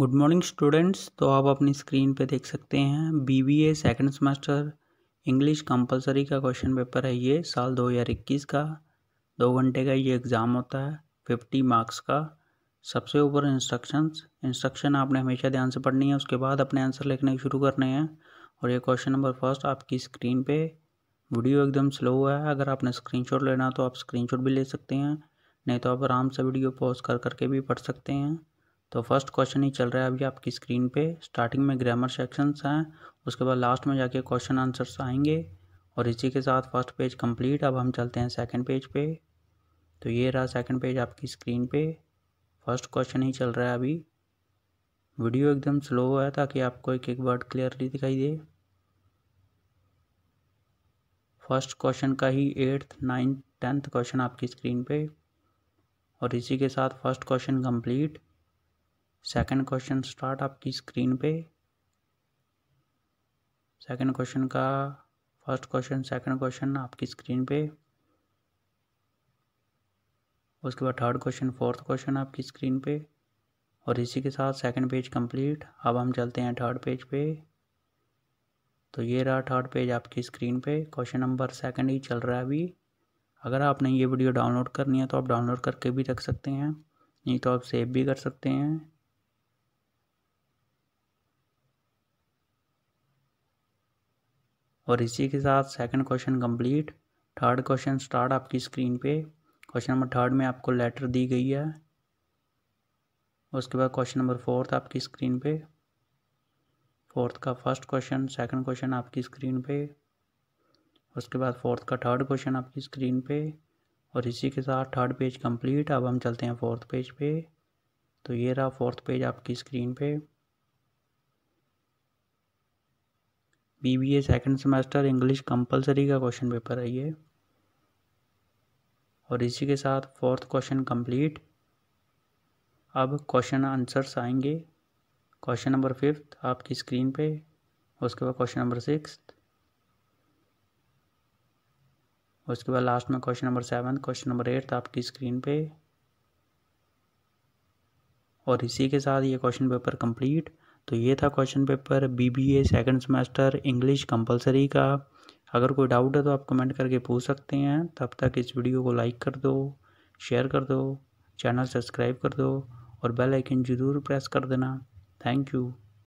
good morning students तो आप अपनी स्क्रीन पे देख सकते हैं B B A second semester English compulsory का क्वेश्चन पेपर है ये साल 2021 का दो घंटे का ये एग्ज़ाम होता है फिफ्टी मार्क्स का सबसे ऊपर इंस्ट्रक्शंस इंस्ट्रक्शन आपने हमेशा ध्यान से पढ़नी है उसके बाद अपने आंसर लिखने शुरू करने हैं और ये क्वेश्चन नंबर फर्स्ट आपकी स्क्रीन पर वीडियो एकदम स्लो है अगर आपने शॉट लेना तो आप शॉट भी ले सकते हैं नहीं तो आप आराम से वीडियो पॉज कर करके भी पढ़ सकते हैं तो फर्स्ट क्वेश्चन ही चल रहा है अभी आपकी स्क्रीन पे स्टार्टिंग में ग्रामर सेक्शंस हैं उसके बाद लास्ट में जाके क्वेश्चन आंसर्स आएंगे और इसी के साथ फर्स्ट पेज कंप्लीट अब हम चलते हैं सेकंड पेज पे तो ये रहा सेकंड पेज आपकी स्क्रीन पे फर्स्ट क्वेश्चन ही चल रहा है अभी वीडियो एकदम स्लो है ताकि आपको एक एक वर्ड क्लियरली दिखाई दे फर्स्ट क्वेश्चन का ही एट्थ नाइन्थ टेंथ क्वेश्चन आपकी स्क्रीन पे और इसी के साथ first question complete second question start आपकी स्क्रीन पे सेकंड क्वेश्चन का फर्स्ट क्वेश्चन सेकंड क्वेश्चन आपकी स्क्रीन पे उसके बाद थर्ड क्वेश्चन फोर्थ क्वेश्चन आपकी स्क्रीन पे और इसी के साथ सेकंड पेज कंप्लीट अब हम चलते हैं थर्ड पेज पे तो ये रहा थर्ड पेज आपकी स्क्रीन पे क्वेश्चन नंबर सेकंड ही चल रहा है अभी अगर आपने ये वीडियो डाउनलोड करनी है तो आप डाउनलोड करके भी रख सकते हैं नहीं तो आप सेव भी कर सकते हैं और इसी के साथ second question complete third question start आपकी स्क्रीन पे क्वेश्चन नंबर थर्ड में आपको लेटर दी गई है उसके बाद क्वेश्चन नंबर फोर्थ आपकी स्क्रीन पे फोर्थ का फर्स्ट क्वेश्चन सेकंड क्वेश्चन आपकी स्क्रीन पे उसके बाद फोर्थ का थर्ड क्वेश्चन आपकी स्क्रीन पे और इसी के साथ थर्ड पेज कंप्लीट अब हम चलते हैं फोर्थ पेज पे तो ये रहा फोर्थ पेज आपकी स्क्रीन पे B B A second semester English compulsory का क्वेश्चन पेपर है ये और इसी के साथ फोर्थ क्वेश्चन कंप्लीट अब क्वेश्चन आंसर्स आएंगे क्वेश्चन नंबर फिफ्थ आपकी स्क्रीन पे उसके बाद क्वेश्चन नंबर सिक्स उसके बाद लास्ट में question number seven question number eighth आपकी स्क्रीन पे और इसी के साथ ये क्वेश्चन पेपर कंप्लीट तो ये था question paper B B A second semester English compulsory का अगर कोई डाउट है तो आप कमेंट करके पूछ सकते हैं तब तक इस वीडियो को लाइक कर दो शेयर कर दो चैनल सब्सक्राइब कर दो और बेल आइकन ज़रूर प्रेस कर देना थैंक यू